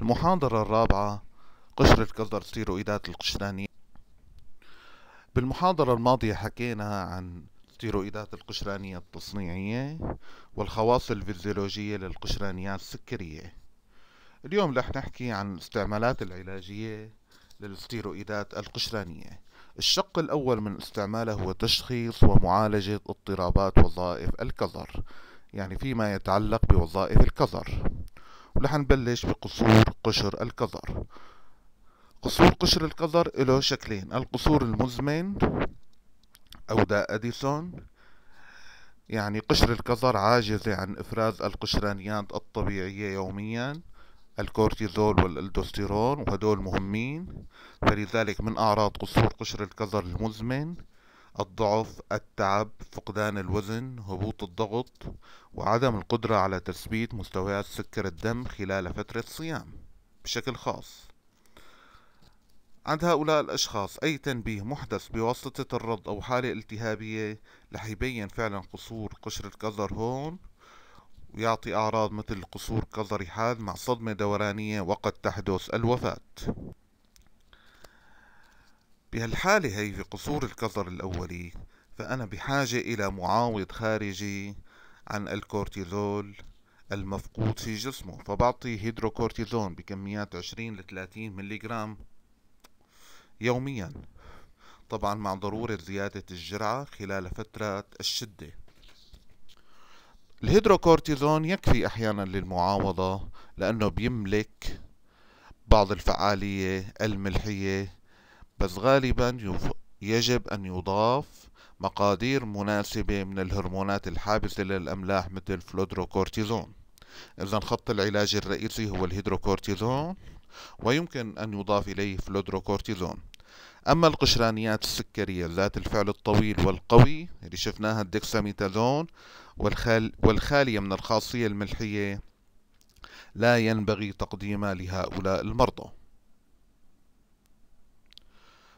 المحاضرة الرابعة قشرة كلدر ستيرويدات القشرانية بالمحاضرة الماضية حكينا عن ستيرويدات القشرانية التصنيعية والخواص الفيزيولوجية للقشرانيات السكرية اليوم رح نحكي عن الاستعمالات العلاجية للستيرويدات القشرانية الشق الأول من استعماله هو تشخيص ومعالجة اضطرابات وظائف الكظر يعني فيما يتعلق بوظائف الكظر ورح نبلش بقصور قشر الكظر قصور قشر الكظر له شكلين القصور المزمن أو داء أديسون يعني قشر الكظر عاجزة عن إفراز القشرانيات الطبيعية يوميا الكورتيزول والالدوستيرون وهدول مهمين فلذلك من أعراض قصور قشر الكظر المزمن الضعف التعب فقدان الوزن هبوط الضغط وعدم القدرة على تثبيت مستويات سكر الدم خلال فترة صيام بشكل خاص عند هؤلاء الأشخاص أي تنبيه محدث بواسطة الرض أو حالة التهابية رح يبين فعلا قصور قشرة كظر هون ويعطي أعراض مثل قصور كظري حاد مع صدمة دورانية وقد تحدث الوفاة بهالحالة هي في قصور الكظر الأولي فأنا بحاجة إلى معاوض خارجي عن الكورتيزول المفقود في جسمه فبعطي هيدروكورتيزون بكميات 20 ل 30 جرام يوميا طبعا مع ضرورة زيادة الجرعة خلال فترة الشدة الهيدروكورتيزون يكفي أحيانا للمعاوضة لأنه بيملك بعض الفعالية الملحية بس غالبا يجب أن يضاف مقادير مناسبة من الهرمونات الحابسة للأملاح مثل فلودروكورتيزون إذا خط العلاج الرئيسي هو الهيدروكورتيزون ويمكن أن يضاف إليه فلودروكورتيزون أما القشرانيات السكرية ذات الفعل الطويل والقوي اللي شفناها الدكساميتازون والخال والخالية من الخاصية الملحية لا ينبغي تقديمها لهؤلاء المرضى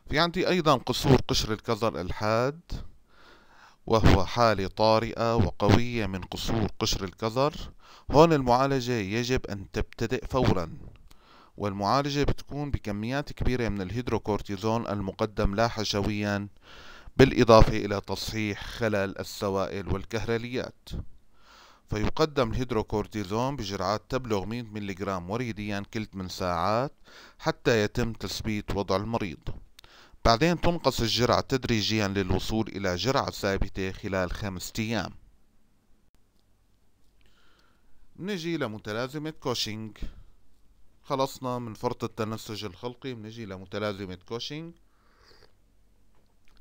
في يعني عندي أيضا قصور قشر الكظر الحاد وهو حالة طارئة وقوية من قصور قشر الكظر هون المعالجة يجب أن تبتدئ فورا والمعالجة بتكون بكميات كبيرة من الهيدروكورتيزون المقدم لا حشويا بالإضافة إلى تصحيح خلل السوائل والكهرليات فيقدم الهيدروكورتيزون بجرعات تبلغ 100 ملغ وريديا كل 8 ساعات حتى يتم تثبيت وضع المريض بعدين تنقص الجرعة تدريجيا للوصول إلى جرعة ثابتة خلال خمسة أيام نجي لمتلازمة كوشينج خلصنا من فرط التنسج الخلقي بنجي لمتلازمة كوشينج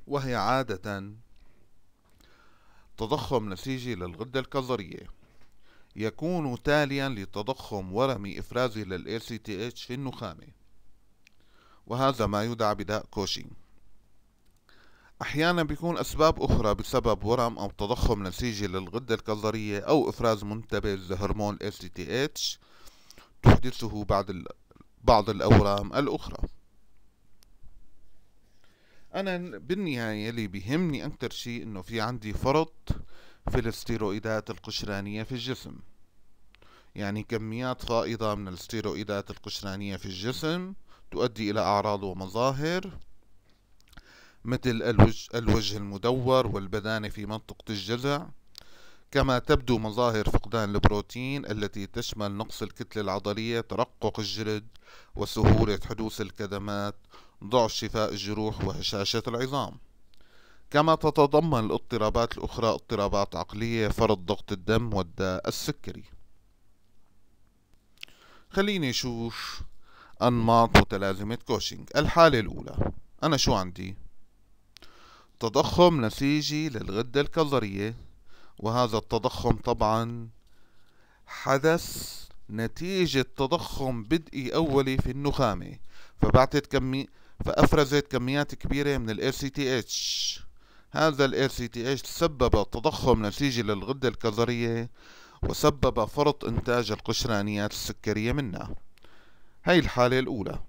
وهي عادة تضخم نسيجي للغدة الكظرية يكون تاليا لتضخم ورمي إفرازي للـ ACTH في النخامة وهذا ما يدعى بداء كوشي أحيانا بيكون أسباب أخرى بسبب ورم أو تضخم نسيجي للغدة الكظرية أو إفراز منتبذ لهرمون ACTH تحدثه بعد بعض الأورام الأخرى أنا بالنهاية اللي بيهمني أكثر شيء إنه في عندي فرط في الاستيرويدات القشرانية في الجسم يعني كميات فائضة من الاستيرويدات القشرانية في الجسم تؤدي إلى أعراض ومظاهر مثل الوجه, الوجه المدور والبدانة في منطقة الجذع كما تبدو مظاهر فقدان البروتين التي تشمل نقص الكتلة العضلية ترقق الجلد وسهولة حدوث الكدمات ضعف شفاء الجروح وهشاشة العظام كما تتضمن الاضطرابات الأخرى اضطرابات عقلية فرط ضغط الدم والداء السكري خليني أشوف أنماط متلازمة كوشنج الحالة الأولى أنا شو عندي؟ تضخم نسيجي للغدة الكظرية وهذا التضخم طبعا حدث نتيجة تضخم بدئي أولي في النخامة فبعتت كمي فأفرزت كميات كبيرة من ال ACTH هذا ال ACTH سبب تضخم نسيجي للغدة الكظرية وسبب فرط إنتاج القشرانيات السكرية منها هاي الحالة الأولى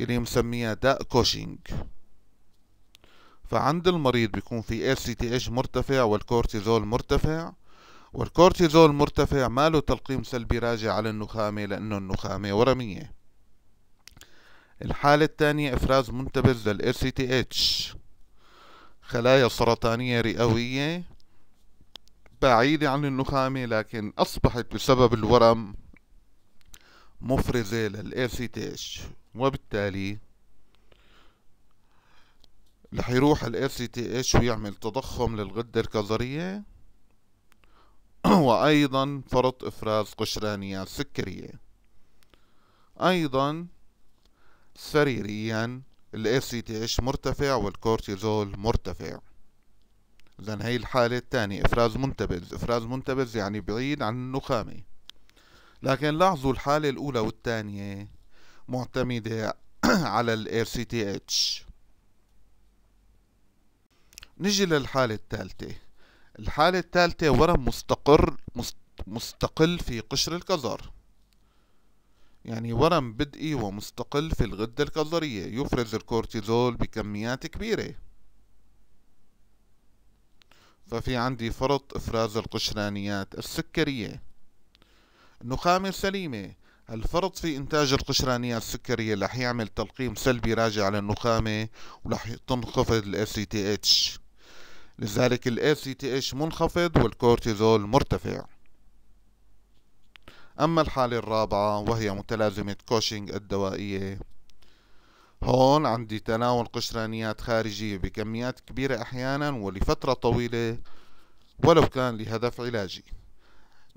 اللي مسميها داء كوشينج فعند المريض بيكون في LCTH مرتفع والكورتيزول مرتفع والكورتيزول مرتفع ما له تلقيم سلبي راجع على النخامة لأنه النخامة ورمية الحالة الثانية إفراز منتبز لل اتش خلايا سرطانية رئوية بعيدة عن النخامة لكن أصبحت بسبب الورم مفرزة اتش وبالتالي رح يروح اتش ويعمل تضخم للغدة الكظرية وأيضا فرط إفراز قشرانيات سكرية أيضا سريريا اتش مرتفع والكورتيزول مرتفع إذا هي الحالة الثانية إفراز منتبذ إفراز منتبذ يعني بعيد عن النخامة لكن لاحظوا الحالة الأولى والثانية معتمدة على الـ RCTH نجي للحالة الثالثة الحالة الثالثة ورم مستقر مستقل في قشر الكظر يعني ورم بدئي ومستقل في الغدة الكظرية يفرز الكورتيزول بكميات كبيرة ففي عندي فرط إفراز القشرانيات السكرية النخامة سليمة الفرط في إنتاج القشرانية السكرية رح يعمل تلقيم سلبي راجع على النخامة ورح تنخفض الـ ACTH لذلك الـ ACTH منخفض والكورتيزول مرتفع أما الحالة الرابعة وهي متلازمة كوشينج الدوائية هون عندي تناول قشرانيات خارجية بكميات كبيرة أحيانا ولفترة طويلة ولو كان لهدف علاجي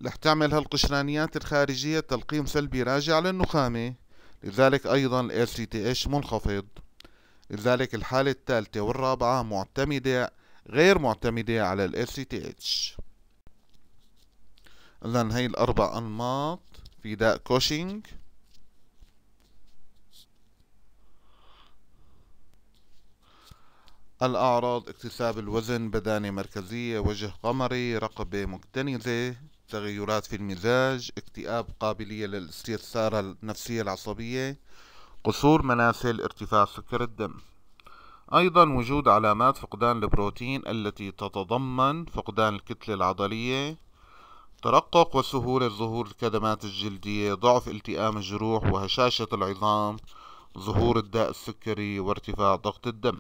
رح تعمل هالقشرانيات الخارجية تلقيم سلبي راجع للنخامة لذلك أيضا ال LCTH منخفض لذلك الحالة الثالثة والرابعة معتمدة غير معتمدة على ال LCTH إذن هاي الأربع أنماط في داء كوشينج الأعراض اكتساب الوزن بدانة مركزية وجه قمري رقبة مكتنزة تغيرات في المزاج اكتئاب قابلية للاستثارة النفسية العصبية قصور مناسل ارتفاع سكر الدم أيضا وجود علامات فقدان البروتين التي تتضمن فقدان الكتلة العضلية ترقق وسهولة ظهور الكدمات الجلدية ضعف التئام الجروح وهشاشة العظام ظهور الداء السكري وارتفاع ضغط الدم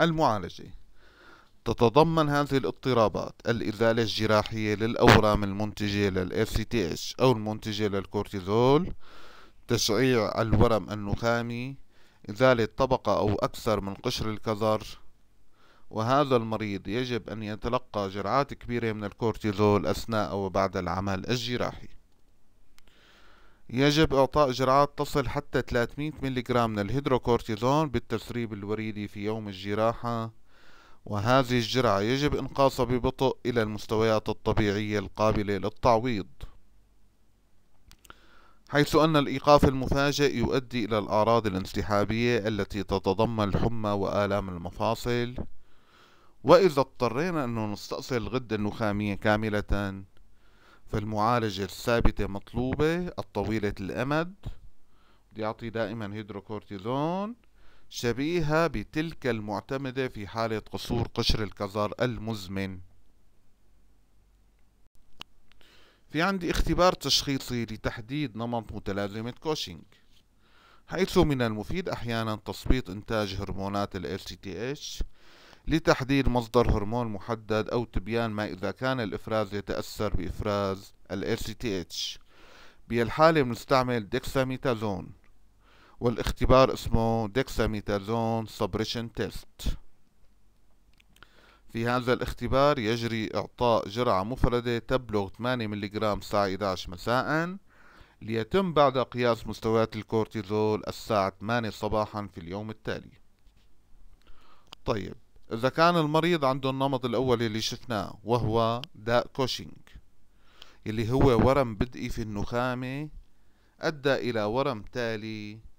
المعالجه تتضمن هذه الاضطرابات الإزالة الجراحية للأورام المنتجة لل FCTH أو المنتجة للكورتيزول تشعيع الورم النخامي إزالة طبقة أو أكثر من قشر الكظر وهذا المريض يجب أن يتلقى جرعات كبيرة من الكورتيزول أثناء وبعد العمل الجراحي يجب إعطاء جرعات تصل حتى 300 ملغ من الهيدروكورتيزون بالتسريب الوريدي في يوم الجراحة وهذه الجرعة يجب إنقاصها ببطء إلى المستويات الطبيعية القابلة للتعويض حيث أن الإيقاف المفاجئ يؤدي إلى الأعراض الانسحابية التي تتضمن الحمى وآلام المفاصل وإذا اضطرينا أن نستأصل الغدة النخامية كاملة فالمعالجة الثابتة مطلوبة الطويلة الأمد يعطي دائما هيدروكورتيزون شبيهة بتلك المعتمدة في حالة قصور قشر الكظر المزمن في عندي اختبار تشخيصي لتحديد نمط متلازمة كوشينج حيث من المفيد أحيانا تثبيط إنتاج هرمونات الـ LCTH لتحديد مصدر هرمون محدد أو تبيان ما إذا كان الإفراز يتأثر بإفراز الـ LCTH بهالحالة بنستعمل ديكساميتازون والاختبار اسمه ديكساميتازون سبريشن تيست في هذا الاختبار يجري إعطاء جرعة مفردة تبلغ 8 جرام ساعة 11 مساء ليتم بعد قياس مستويات الكورتيزول الساعة 8 صباحا في اليوم التالي طيب إذا كان المريض عنده النمط الأول اللي شفناه وهو داء كوشينج اللي هو ورم بدئي في النخامة أدى إلى ورم تالي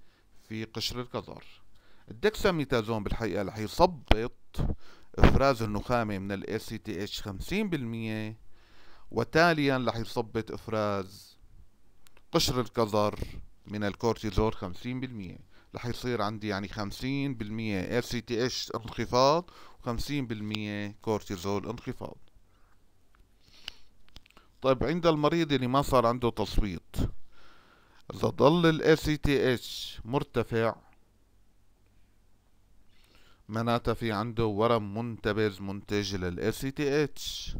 في قشر الكظر الدكساميتازون بالحقيقة رح يثبط إفراز النخامة من الـ ACTH 50% وتاليا رح يثبط إفراز قشر الكظر من الكورتيزور 50% رح يصير عندي يعني 50% ACTH انخفاض و50% كورتيزول انخفاض طيب عند المريض اللي ما صار عنده تصويت لظل الـ ACTH مرتفع معناتها في عنده ورم منتبذ منتج للـ ACTH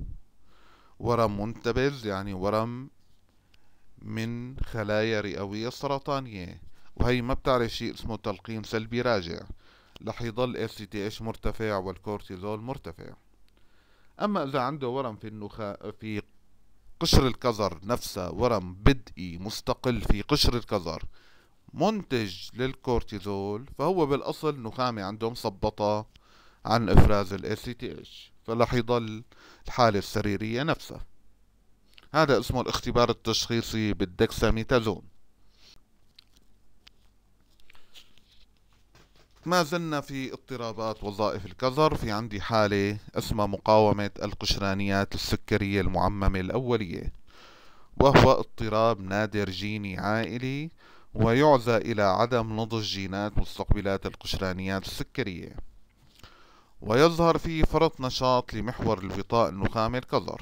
ورم منتبذ يعني ورم من خلايا رئوية سرطانية وهي ما بتعرف شيء اسمه تلقين سلبي راجع رح يضل ACTH مرتفع والكورتيزول مرتفع أما إذا عنده ورم في النخاع في قشر الكظر نفسه ورم بدئي مستقل في قشر الكظر منتج للكورتيزول فهو بالأصل نخامة عنده مثبطة عن إفراز ال ACTH فلح يضل الحالة السريرية نفسها هذا اسمه الاختبار التشخيصي بالدكساميتازون ما زلنا في اضطرابات وظائف الكظر في عندي حالة اسمها مقاومة القشرانيات السكرية المعممة الأولية وهو اضطراب نادر جيني عائلي ويعزى إلى عدم نضج جينات مستقبلات القشرانيات السكرية ويظهر فيه فرط نشاط لمحور الغطاء النخامي الكظر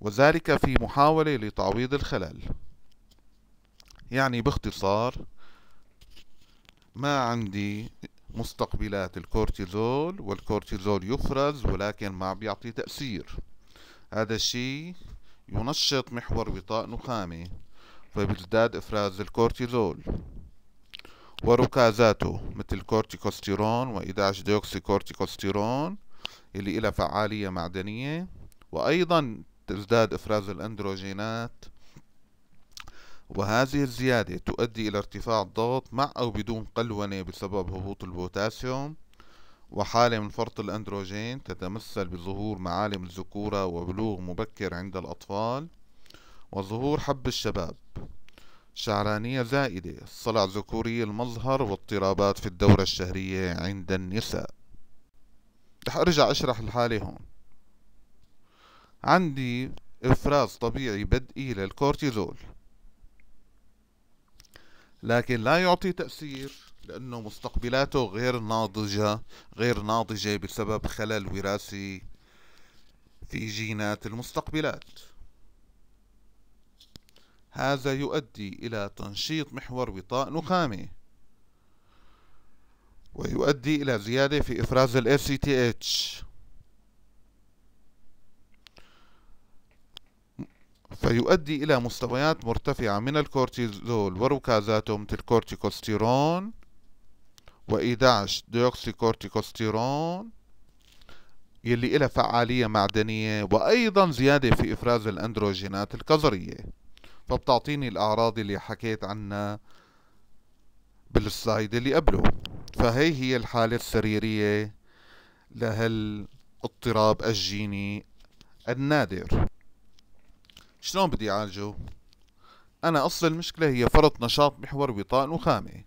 وذلك في محاولة لتعويض الخلل يعني باختصار ما عندي مستقبلات الكورتيزول والكورتيزول يفرز ولكن ما بيعطي تأثير هذا الشيء ينشط محور وطاء نخامي فبيزداد إفراز الكورتيزول وركازاته مثل كورتيكوستيرون و11 ديوكسي كورتيكوستيرون اللي لها فعالية معدنية وأيضا تزداد إفراز الأندروجينات وهذه الزيادة تؤدي إلى ارتفاع الضغط مع أو بدون قلونة بسبب هبوط البوتاسيوم وحالة من فرط الأندروجين تتمثل بظهور معالم الذكورة وبلوغ مبكر عند الأطفال وظهور حب الشباب شعرانية زائدة صلع ذكوري المظهر واضطرابات في الدورة الشهرية عند النساء رح أرجع أشرح الحالة هون عندي إفراز طبيعي بدئي للكورتيزول لكن لا يعطي تأثير لأنه مستقبلاته غير ناضجة غير ناضجة بسبب خلل وراثي في جينات المستقبلات هذا يؤدي إلى تنشيط محور وطاء نخامي ويؤدي إلى زيادة في إفراز الـ ACTH فيؤدي إلى مستويات مرتفعة من الكورتيزول وركازاته مثل الكورتيكوستيرون و11 ديوكسيكورتيكوستيرون يلي إلها فعالية معدنية وأيضا زيادة في إفراز الأندروجينات الكظرية فبتعطيني الأعراض اللي حكيت عنها بالسلايد اللي قبله فهي هي الحالة السريرية لهالاضطراب الجيني النادر شلون بدي أعالجه؟ أنا أصل المشكلة هي فرط نشاط محور وطاء وخامة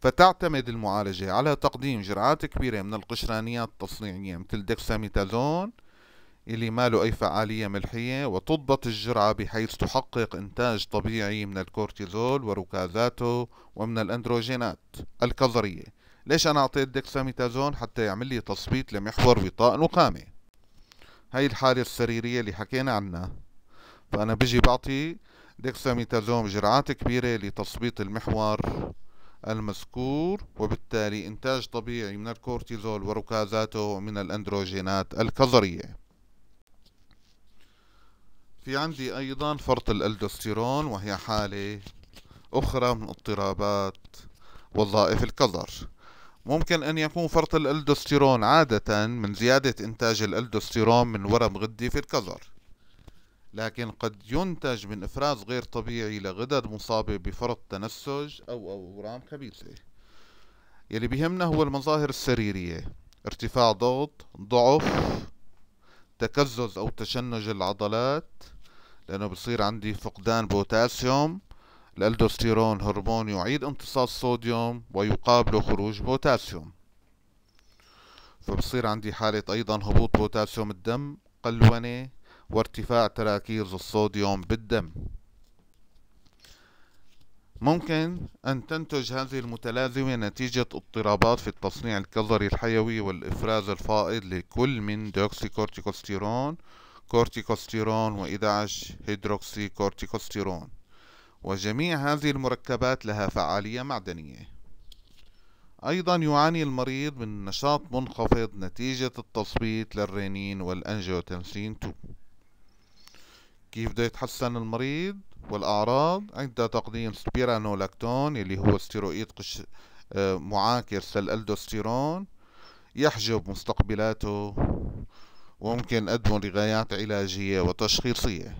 فتعتمد المعالجة على تقديم جرعات كبيرة من القشرانيات التصنيعية مثل دكساميتازون اللي ما له أي فعالية ملحية وتضبط الجرعة بحيث تحقق إنتاج طبيعي من الكورتيزول وركازاته ومن الأندروجينات الكظرية ليش أنا أعطيت دكساميتازون حتى يعمل لي تثبيت لمحور وطاء نقامي هاي الحالة السريرية اللي حكينا عنها فأنا بجي بعطي ديكساميتازوم جرعات كبيرة لتثبيط المحور المذكور وبالتالي إنتاج طبيعي من الكورتيزول وركازاته من الأندروجينات الكظرية في عندي أيضا فرط الألدوستيرون وهي حالة أخرى من اضطرابات وظائف الكظر ممكن أن يكون فرط الألدوستيرون عادة من زيادة إنتاج الألدوستيرون من ورم غدي في الكظر لكن قد ينتج من إفراز غير طبيعي لغدد مصابة بفرط تنسج أو أورام خبيثة يلي بيهمنا هو المظاهر السريرية ارتفاع ضغط ضعف تكزز أو تشنج العضلات لأنه بصير عندي فقدان بوتاسيوم الألدوستيرون هرمون يعيد امتصاص صوديوم ويقابله خروج بوتاسيوم فبصير عندي حالة أيضا هبوط بوتاسيوم الدم قلونة وارتفاع تراكيز الصوديوم بالدم ممكن أن تنتج هذه المتلازمة نتيجة اضطرابات في التصنيع الكظري الحيوي والإفراز الفائض لكل من دوكسيكورتيكوستيرون كورتيكوستيرون و11 هيدروكسي كورتيكوستيرون وجميع هذه المركبات لها فعالية معدنية أيضا يعاني المريض من نشاط منخفض نتيجة التصبيط للرينين والأنجيوتنسين 2 كيف بده يتحسن المريض والأعراض عند تقديم سبيرانولاكتون اللي هو استيرويد قش آه، معاكر للألدوستيرون يحجب مستقبلاته وممكن أدمه لغايات علاجية وتشخيصية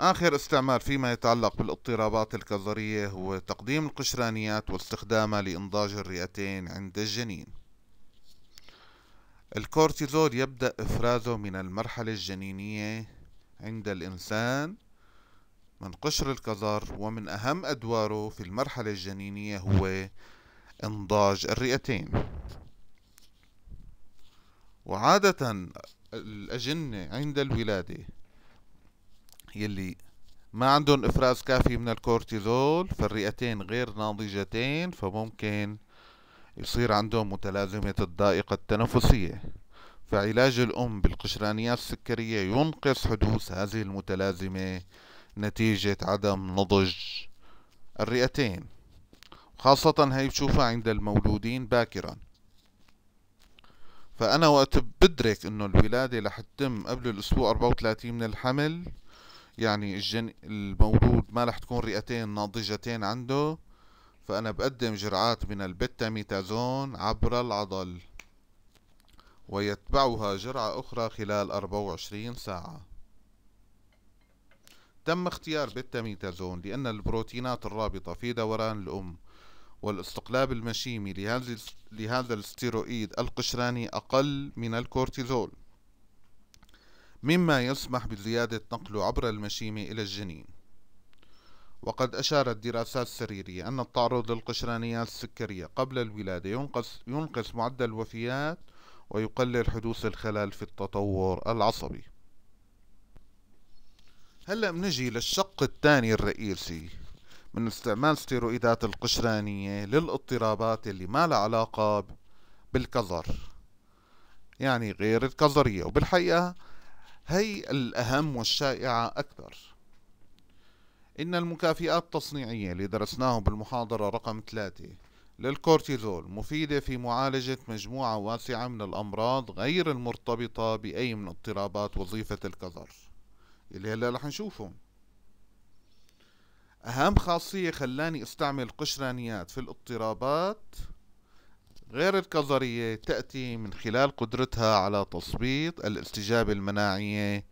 آخر استعمال فيما يتعلق بالاضطرابات الكظرية هو تقديم القشرانيات واستخدامها لإنضاج الرئتين عند الجنين الكورتيزول يبدأ إفرازه من المرحلة الجنينية عند الإنسان من قشر الكظر ومن أهم أدواره في المرحلة الجنينية هو إنضاج الرئتين وعادة الأجنة عند الولادة يلي ما عندهم إفراز كافي من الكورتيزول فالرئتين غير ناضجتين فممكن يصير عندهم متلازمة الضائقة التنفسية فعلاج الأم بالقشرانيات السكرية ينقص حدوث هذه المتلازمة نتيجة عدم نضج الرئتين خاصة هي بشوفها عند المولودين باكرا فأنا وقت بدرك إنه الولادة رح تتم قبل الأسبوع 34 من الحمل يعني الجن... المولود ما رح تكون رئتين ناضجتين عنده فأنا بقدم جرعات من البيتاميتازون عبر العضل ويتبعها جرعة أخرى خلال 24 ساعة تم اختيار بيتاميتازون لأن البروتينات الرابطة في دوران الأم والاستقلاب المشيمي لهذا الستيرويد القشراني أقل من الكورتيزول مما يسمح بزيادة نقله عبر المشيمة إلى الجنين وقد أشارت دراسات سريرية أن التعرض للقشرانيات السكرية قبل الولادة ينقص, ينقص معدل الوفيات ويقلل حدوث الخلل في التطور العصبي هلأ بنجي للشق الثاني الرئيسي من استعمال ستيرويدات القشرانية للاضطرابات اللي ما لها علاقة بالكظر يعني غير الكظرية وبالحقيقة هي الأهم والشائعة أكثر إن المكافئات التصنيعية اللي درسناه بالمحاضرة رقم 3 للكورتيزول مفيدة في معالجة مجموعة واسعة من الأمراض غير المرتبطة بأي من اضطرابات وظيفة الكظر اللي هلا رح نشوفهم أهم خاصية خلاني استعمل قشرانيات في الاضطرابات غير الكظرية تأتي من خلال قدرتها على تثبيط الاستجابة المناعية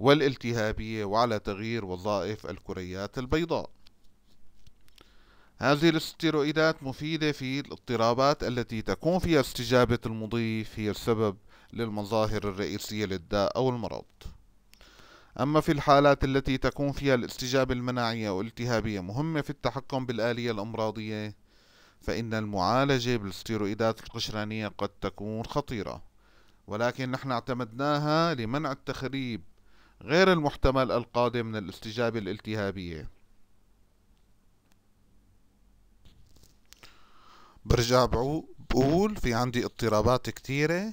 والالتهابية وعلى تغيير وظائف الكريات البيضاء هذه الاستيرويدات مفيدة في الاضطرابات التي تكون فيها استجابة المضيف هي السبب للمظاهر الرئيسية للداء أو المرض أما في الحالات التي تكون فيها الاستجابة المناعية والالتهابية مهمة في التحكم بالآلية الأمراضية فإن المعالجة بالاستيرويدات القشرانية قد تكون خطيرة ولكن نحن اعتمدناها لمنع التخريب غير المحتمل القادم من الاستجابة الالتهابية برجع بقول في عندي اضطرابات كتيرة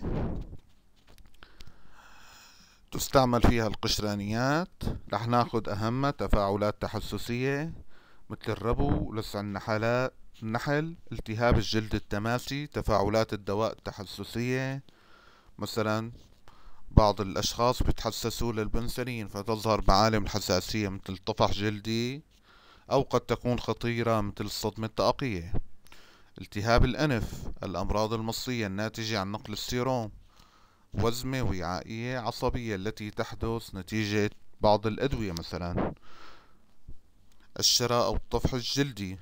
تستعمل فيها القشرانيات رح ناخد أهمها تفاعلات تحسسية مثل الربو لسع النحلات النحل التهاب الجلد التماسي تفاعلات الدواء التحسسية مثلا بعض الأشخاص بتحسسوا للبنسلين فتظهر معالم الحساسية مثل طفح جلدي أو قد تكون خطيرة مثل الصدمة الطاقية التهاب الأنف الأمراض المصية الناتجة عن نقل السيروم وزمة وعائية عصبية التي تحدث نتيجة بعض الأدوية مثلا الشراء أو الطفح الجلدي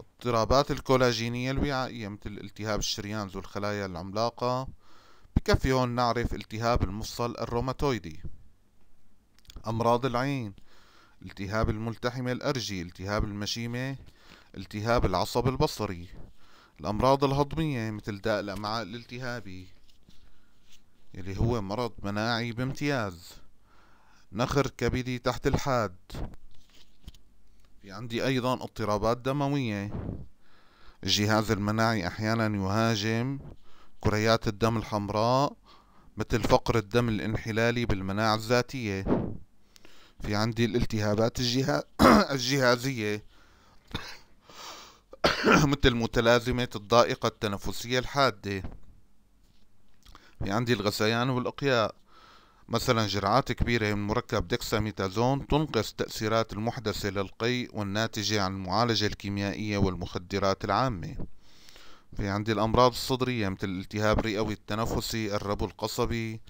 اضطرابات الكولاجينية الوعائية مثل التهاب الشريان ذو الخلايا العملاقة بكفي هون نعرف التهاب المفصل الروماتويدي أمراض العين التهاب الملتحمة الأرجي التهاب المشيمة التهاب العصب البصري الأمراض الهضمية مثل داء الأمعاء الالتهابي اللي هو مرض مناعي بامتياز نخر كبدي تحت الحاد في عندي أيضا اضطرابات دموية الجهاز المناعي أحيانا يهاجم كريات الدم الحمراء مثل فقر الدم الانحلالي بالمناعة الذاتية في عندي الالتهابات الجهاز الجهازية مثل متلازمة الضائقة التنفسية الحادة في عندي الغثيان والأقياء مثلا جرعات كبيرة من مركب ديكساميتازون تنقص تأثيرات المحدثة للقيء والناتجة عن المعالجة الكيميائية والمخدرات العامة في عندي الأمراض الصدرية مثل الالتهاب الرئوي التنفسي الربو القصبي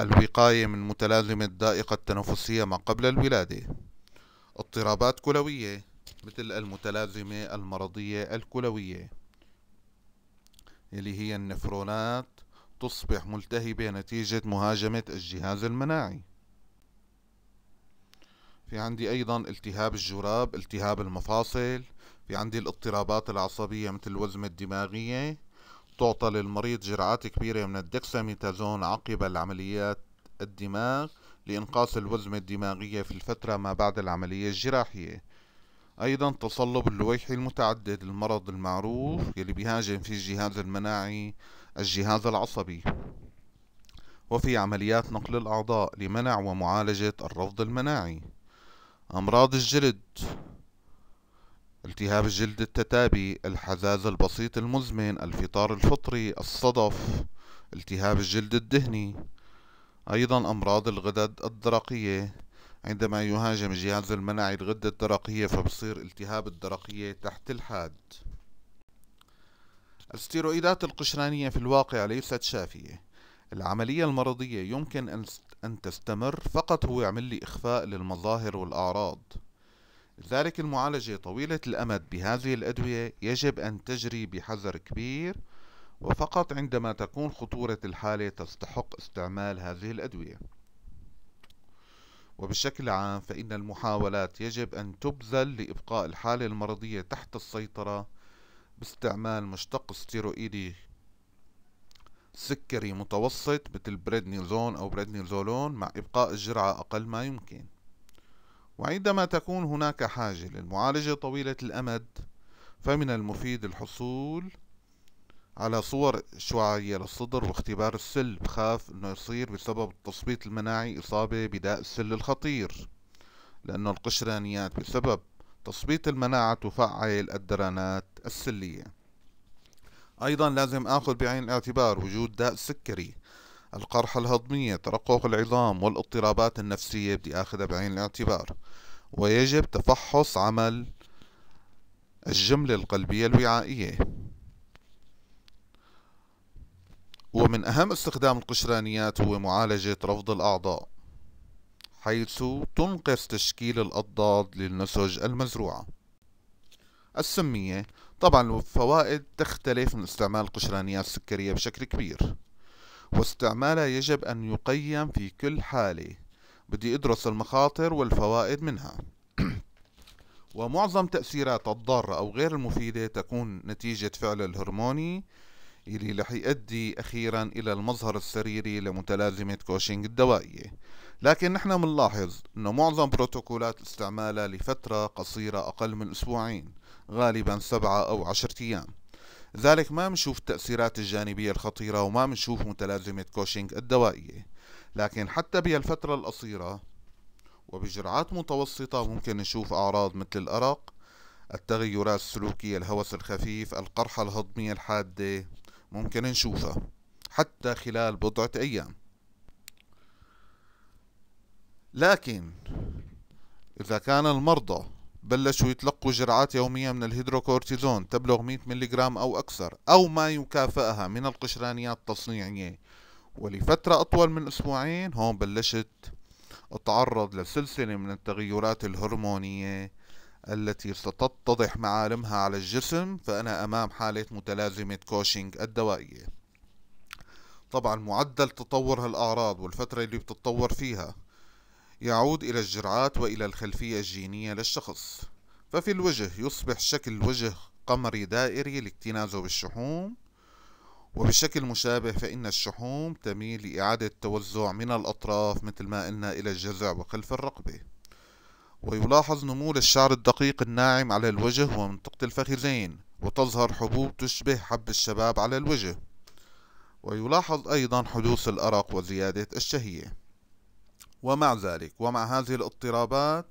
الوقاية من متلازمة الضائقة التنفسية ما قبل الولادة اضطرابات كلوية مثل المتلازمة المرضية الكلوية اللي هي النفرونات تصبح ملتهبة نتيجة مهاجمة الجهاز المناعي في عندي أيضا التهاب الجراب التهاب المفاصل في عندي الاضطرابات العصبية مثل الوزمة الدماغية تعطى للمريض جرعات كبيرة من الدكساميتازون عقب العمليات الدماغ لإنقاص الوزمة الدماغية في الفترة ما بعد العملية الجراحية أيضا تصلب اللويحي المتعدد المرض المعروف يلي بيهاجم في الجهاز المناعي الجهاز العصبي وفي عمليات نقل الأعضاء لمنع ومعالجة الرفض المناعي أمراض الجلد التهاب الجلد التتابي الحذاذ البسيط المزمن الفطار الفطري الصدف التهاب الجلد الدهني أيضا أمراض الغدد الدرقية عندما يهاجم الجهاز المناعي الغدة الدرقية فبصير التهاب الدرقية تحت الحاد الستيرويدات القشرانية في الواقع ليست شافية العملية المرضية يمكن أن تستمر فقط هو يعمل لي إخفاء للمظاهر والأعراض لذلك المعالجة طويلة الأمد بهذه الأدوية يجب أن تجري بحذر كبير وفقط عندما تكون خطورة الحالة تستحق استعمال هذه الأدوية وبشكل عام فإن المحاولات يجب أن تبذل لإبقاء الحالة المرضية تحت السيطرة باستعمال مشتق ستيرويدي سكري متوسط مثل بريدنيزون أو بريدنيزولون مع إبقاء الجرعة أقل ما يمكن وعندما تكون هناك حاجة للمعالجة طويلة الأمد فمن المفيد الحصول على صور شعاعية للصدر واختبار السل بخاف انه يصير بسبب التصبيط المناعي اصابة بداء السل الخطير لانه القشرانيات بسبب تصبيط المناعة تفعل الدرانات السلية أيضا لازم آخذ بعين الاعتبار وجود داء سكري القرحة الهضمية ترقق العظام والاضطرابات النفسية بدي أخذها بعين الاعتبار ويجب تفحص عمل الجملة القلبية الوعائية ومن أهم استخدام القشرانيات هو معالجة رفض الأعضاء حيث تنقص تشكيل الأضداد للنسج المزروعة السمية طبعا الفوائد تختلف من استعمال القشرانيات السكرية بشكل كبير واستعمالها يجب أن يقيم في كل حالة بدي أدرس المخاطر والفوائد منها ومعظم تأثيراتها الضارة أو غير المفيدة تكون نتيجة فعل الهرموني اللي رح يؤدي أخيرا إلى المظهر السريري لمتلازمة كوشينج الدوائية لكن نحن بنلاحظ أنه معظم بروتوكولات استعمالها لفترة قصيرة أقل من أسبوعين غالبا سبعة أو عشرة أيام ذلك ما بنشوف التأثيرات الجانبية الخطيرة وما بنشوف متلازمة كوشينج الدوائية لكن حتى بهالفترة القصيرة وبجرعات متوسطة ممكن نشوف أعراض مثل الأرق التغيرات السلوكية الهوس الخفيف القرحة الهضمية الحادة ممكن نشوفها حتى خلال بضعة أيام لكن إذا كان المرضى بلشوا يتلقوا جرعات يومية من الهيدروكورتيزون تبلغ 100 ملغرام أو أكثر أو ما يكافئها من القشرانيات التصنيعية ولفترة أطول من أسبوعين هون بلشت اتعرض لسلسلة من التغيرات الهرمونية التي ستتضح معالمها على الجسم فأنا أمام حالة متلازمة كوشينج الدوائية طبعا معدل تطور هالأعراض والفترة اللي بتتطور فيها يعود إلى الجرعات وإلى الخلفية الجينية للشخص ففي الوجه يصبح شكل وجه قمري دائري لاكتنازه بالشحوم وبشكل مشابه فإن الشحوم تميل لإعادة التوزع من الأطراف مثل ما قلنا إلى الجذع وخلف الرقبة ويلاحظ نمو الشعر الدقيق الناعم على الوجه ومنطقة الفخذين وتظهر حبوب تشبه حب الشباب على الوجه ويلاحظ أيضا حدوث الأرق وزيادة الشهية ومع ذلك ومع هذه الاضطرابات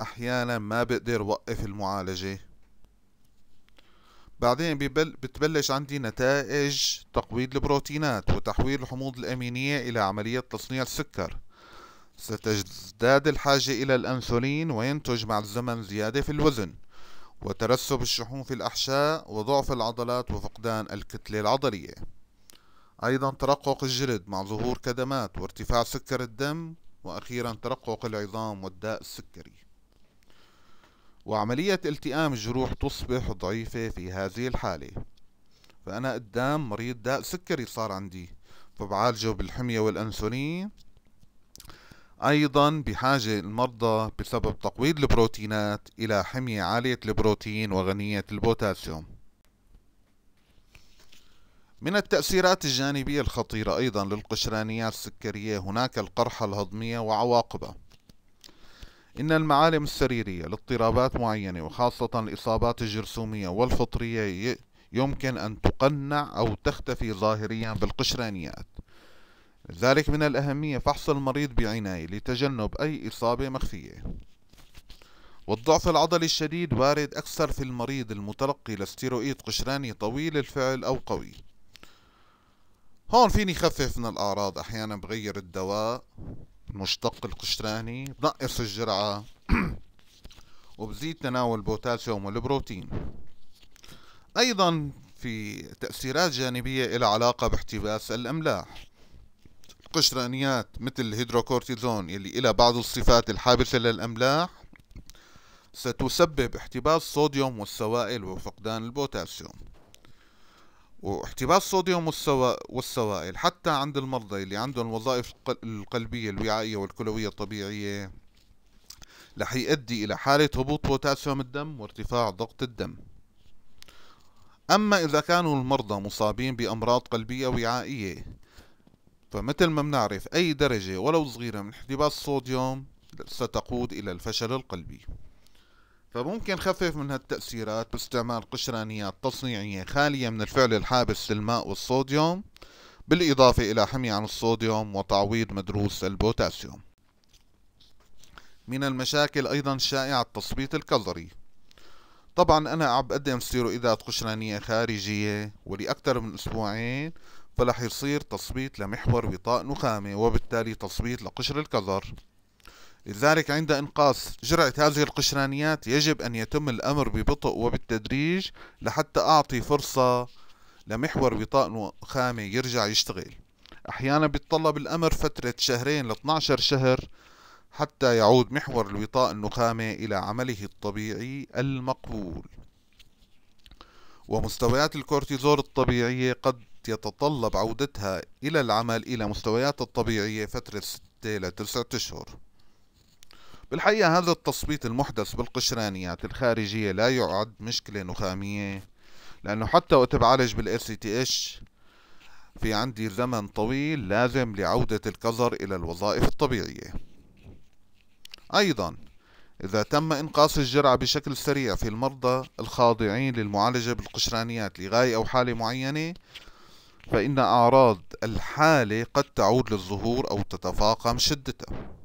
أحيانا ما بقدر وقف المعالجة بعدين بتبلش عندي نتائج تقويض البروتينات وتحويل الحموض الأمينية إلى عملية تصنيع السكر ستزداد الحاجة إلى الأنسولين وينتج مع الزمن زيادة في الوزن وترسب الشحوم في الأحشاء وضعف العضلات وفقدان الكتلة العضلية أيضا ترقق الجلد مع ظهور كدمات وارتفاع سكر الدم وأخيرا ترقق العظام والداء السكري وعملية التئام الجروح تصبح ضعيفة في هذه الحالة فأنا قدام مريض داء سكري صار عندي فبعالجه بالحمية والأنسولين أيضا بحاجة المرضى بسبب تقويض البروتينات إلى حمية عالية البروتين وغنية البوتاسيوم من التأثيرات الجانبية الخطيرة أيضا للقشرانية السكرية هناك القرحة الهضمية وعواقبها إن المعالم السريرية لاضطرابات معينة وخاصة الإصابات الجرثومية والفطرية يمكن أن تقنع أو تختفي ظاهريا بالقشرانيات لذلك من الأهمية فحص المريض بعناية لتجنب أي إصابة مخفية والضعف العضلي الشديد وارد أكثر في المريض المتلقي لستيرويد قشراني طويل الفعل أو قوي هون فيني خفف من الأعراض أحيانا بغير الدواء المشتق القشراني بنقص الجرعة وبزيد تناول بوتاسيوم والبروتين أيضا في تأثيرات جانبية إلى علاقة باحتباس الأملاح القشرانيات مثل الهيدروكورتيزون اللي إلى بعض الصفات الحابسة للأملاح ستسبب احتباس صوديوم والسوائل وفقدان البوتاسيوم واحتباس صوديوم والسوائل حتى عند المرضى اللي عندهم الوظائف القلبية الوعائية والكلوية الطبيعية رح يؤدي إلى حالة هبوط بوتاسيوم الدم وارتفاع ضغط الدم أما إذا كانوا المرضى مصابين بأمراض قلبية وعائية فمثل ما بنعرف أي درجة ولو صغيرة من احتباس الصوديوم ستقود إلى الفشل القلبي فممكن خفف من هالتأثيرات باستعمال قشرانيات تصنيعية خالية من الفعل الحابس للماء والصوديوم بالإضافة إلى حمي عن الصوديوم وتعويض مدروس البوتاسيوم من المشاكل أيضا الشائعة التصبيط الكظري طبعا أنا عم بقدم ستيرويدات قشرانية خارجية ولأكثر من أسبوعين فلح يصير تصبيط لمحور وطاء نخامة وبالتالي تصبيط لقشر الكظر لذلك عند انقاص جرعة هذه القشرانيات يجب أن يتم الأمر ببطء وبالتدريج لحتى أعطي فرصة لمحور بطاء خامة يرجع يشتغل أحيانا بيتطلب الأمر فترة شهرين ل 12 شهر حتى يعود محور الوطاء النخامة إلى عمله الطبيعي المقبول ومستويات الكورتيزول الطبيعية قد يتطلب عودتها إلى العمل إلى مستوياتها الطبيعية فترة 6 إلى 9 أشهر بالحقيقة هذا التصبيط المحدث بالقشرانيات الخارجية لا يعد مشكلة نخامية لأنه حتى وقت بعالج بالاس تي اتش في عندي زمن طويل لازم لعودة الكظر إلى الوظائف الطبيعية أيضا إذا تم إنقاص الجرعة بشكل سريع في المرضى الخاضعين للمعالجة بالقشرانيات لغاية أو حالة معينة فإن أعراض الحالة قد تعود للظهور أو تتفاقم شدتها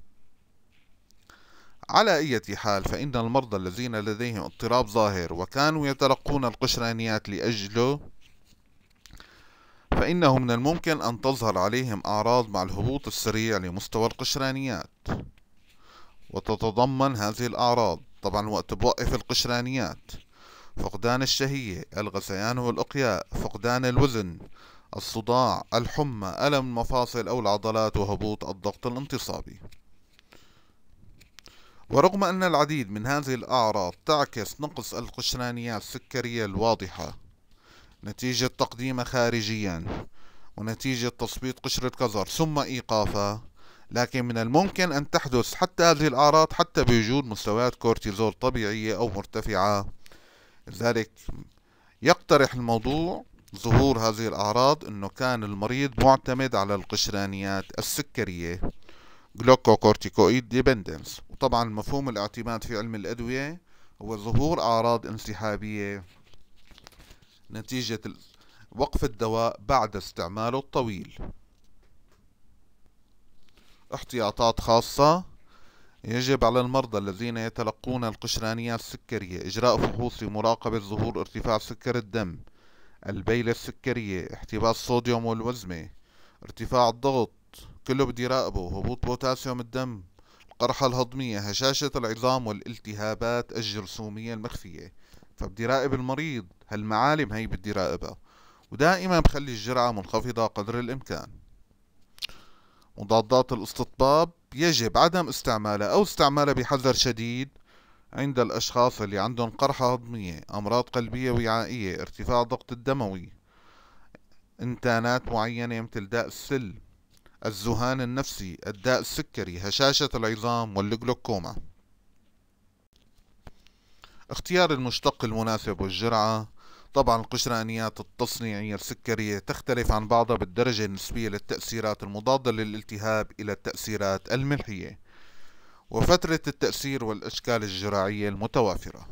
على أي حال فإن المرضى الذين لديهم اضطراب ظاهر وكانوا يتلقون القشرانيات لأجله فإنه من الممكن أن تظهر عليهم أعراض مع الهبوط السريع لمستوى القشرانيات وتتضمن هذه الأعراض طبعا وقت بوقف القشرانيات فقدان الشهية الغثيان والإقياء فقدان الوزن الصداع الحمى ألم المفاصل أو العضلات وهبوط الضغط الانتصابي ورغم أن العديد من هذه الأعراض تعكس نقص القشرانيات السكرية الواضحة نتيجة تقديمها خارجيا ونتيجة تثبيط قشرة كظر ثم إيقافها لكن من الممكن أن تحدث حتى هذه الأعراض حتى بوجود مستويات كورتيزول طبيعية أو مرتفعة لذلك يقترح الموضوع ظهور هذه الأعراض أنه كان المريض معتمد على القشرانيات السكرية جلوكوكورتيكويد ديبندنس طبعا مفهوم الاعتماد في علم الأدوية هو ظهور أعراض انسحابية نتيجة وقف الدواء بعد استعماله الطويل احتياطات خاصة يجب على المرضى الذين يتلقون القشرانيات السكرية إجراء فحوص لمراقبة ظهور ارتفاع سكر الدم البيلة السكرية احتباس الصوديوم والوزمة ارتفاع الضغط كله بدي راقبه هبوط بوتاسيوم الدم القرحة الهضمية هشاشة العظام والالتهابات الجرثومية المخفية فبدي راقب المريض هالمعالم هي بدي راقبها ودائما بخلي الجرعة منخفضة قدر الإمكان مضادات الاستطباب يجب عدم استعمالها أو استعمالها بحذر شديد عند الأشخاص اللي عندهم قرحة هضمية أمراض قلبية وعائية ارتفاع ضغط الدموي انتانات معينة مثل داء السل الذهان النفسي الداء السكري هشاشة العظام والجلوكوما اختيار المشتق المناسب والجرعة طبعا القشرانيات التصنيعية السكرية تختلف عن بعضها بالدرجة النسبية للتأثيرات المضادة للالتهاب إلى التأثيرات الملحية وفترة التأثير والأشكال الجراعية المتوافرة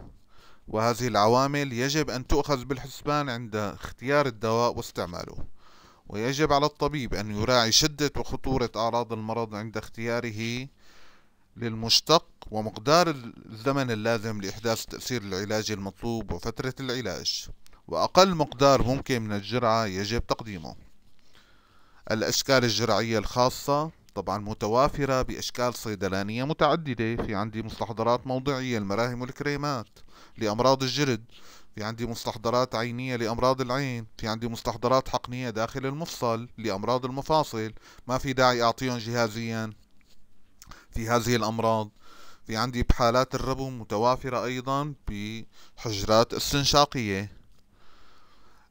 وهذه العوامل يجب أن تؤخذ بالحسبان عند اختيار الدواء واستعماله ويجب على الطبيب أن يراعي شدة وخطورة أعراض المرض عند اختياره للمشتق ومقدار الزمن اللازم لإحداث تأثير العلاج المطلوب وفترة العلاج وأقل مقدار ممكن من الجرعة يجب تقديمه الأشكال الجرعية الخاصة طبعا متوافرة بأشكال صيدلانية متعددة في عندي مستحضرات موضعية المراهم والكريمات لأمراض الجلد في عندي مستحضرات عينية لأمراض العين في عندي مستحضرات حقنية داخل المفصل لأمراض المفاصل ما في داعي أعطيهم جهازيا في هذه الأمراض في عندي بحالات الربو متوافرة أيضا بحجرات استنشاقية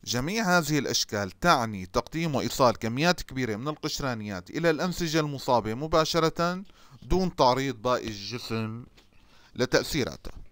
جميع هذه الأشكال تعني تقديم وإيصال كميات كبيرة من القشرانيات إلى الأنسجة المصابة مباشرة دون تعريض باقي الجسم لتأثيراتها